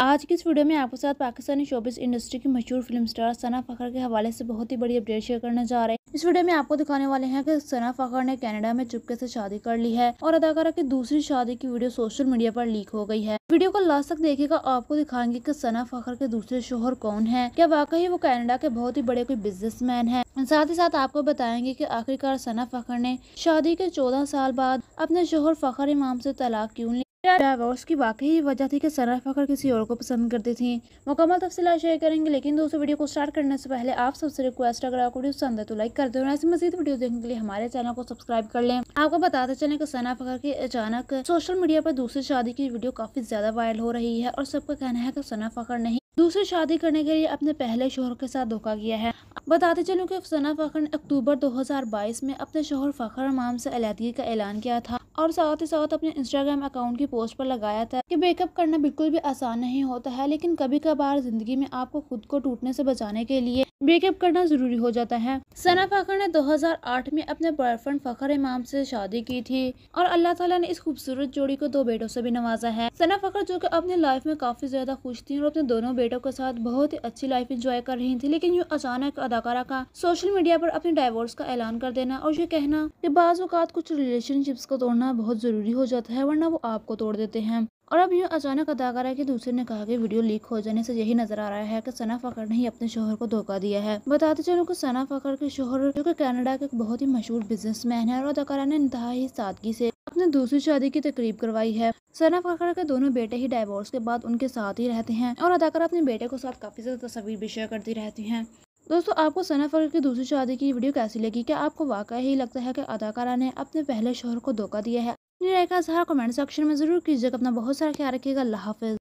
आज की इस वीडियो में आपके साथ पाकिस्तानी शोबिस इंडस्ट्री की मशहूर फिल्म स्टार सना फखर के हवाले से बहुत ही बड़ी अपडेट शेयर करने जा रहे हैं इस वीडियो में आपको दिखाने वाले हैं कि सना फखर ने कनाडा में चुपके से शादी कर ली है और अदाकारा की दूसरी शादी की वीडियो सोशल मीडिया पर लीक हो गई है वीडियो को लास्ट तक देखेगा आपको दिखाएंगे की सना फखर के दूसरे शोहर कौन है क्या वाकई वो कैनेडा के बहुत ही बड़े कोई बिजनेस है साथ ही साथ आपको बताएंगे की आखिरकार सना फखर ने शादी के चौदह साल बाद अपने शोहर फखर इमाम ऐसी तलाक क्यूँ ली अलावा उसकी वाकई वजह थी कि सना फकर किसी और को पसंद करती थी मुकम्मल तफसला शेयर करेंगे लेकिन दोस्तों वीडियो को स्टार्ट करने से पहले आप सबसे रिक्वेस्ट अगर आपको वीडियो पसंद है तो लाइक कर दो और मजीद वीडियो देखने के लिए हमारे चैनल को सब्सक्राइब कर लें आपको बताते चले कि सना फकर की अचानक सोशल मीडिया पर दूसरी शादी की वीडियो काफी ज्यादा वायरल हो रही है और सबका कहना है कि सना फकर नहीं दूसरी शादी करने के लिए अपने पहले शोहर के साथ धोखा किया है बताते चलूँ कि सना फखर ने अक्टूबर 2022 में अपने शोहर फखर माम से अलीहदगी का ऐलान किया था और साथ ही साथ अपने इंस्टाग्राम अकाउंट की पोस्ट पर लगाया था कि ब्रेकअप करना बिल्कुल भी आसान नहीं होता है लेकिन कभी कभार जिंदगी में आपको खुद को टूटने से बचाने के लिए ब्रेकअप करना ज़रूरी हो जाता है सना फखर ने 2008 में अपने बॉयफ्रेंड फखर इमाम से शादी की थी और अल्लाह ताला ने इस खूबसूरत जोड़ी को दो बेटों से भी नवाजा है सना फखर जो कि अपने लाइफ में काफ़ी ज़्यादा खुश थी और अपने दोनों बेटों के साथ बहुत ही अच्छी लाइफ इंजॉय कर रही थी लेकिन यू अचानक अदाकारा का सोशल मीडिया पर अपने डाइवोर्स का ऐलान कर देना और ये कहना की बाज़ कुछ रिलेशनशिप्स को तोड़ना बहुत ज़रूरी हो जाता है वरना वो आपको तोड़ देते हैं और अब यूँ अचानक अदाकारा की दूसरे ने कहा कि वीडियो लीक हो जाने से यही नजर आ रहा है कि सना फकर ने ही अपने शोहर को धोखा दिया है बताते चलो कि सना फकर के शोहर जो कि कनाडा के बहुत ही मशहूर बिजनेसमैन है और अदाकारा ने इंतहा ही सादगी से अपने दूसरी शादी की तकरीब करवाई है सना फकर के दोनों बेटे ही डाइवोर्स के बाद उनके साथ ही रहते हैं और अदाकारा अपने बेटे को साथ काफी ज्यादा तस्वीर भी शेयर करती रहती है दोस्तों आपको सना फकर की दूसरी शादी की वीडियो कैसी लगी क्या आपको वाकई ही लगता है कि अदाकारा ने अपने पहले शोहर को धोखा दिया है अपनी राय का इजहार कमेंट सेक्शन में ज़रूर कीजिएगा अपना बहुत सारा ख्याल रखिएगा अल्लाह हाफिज़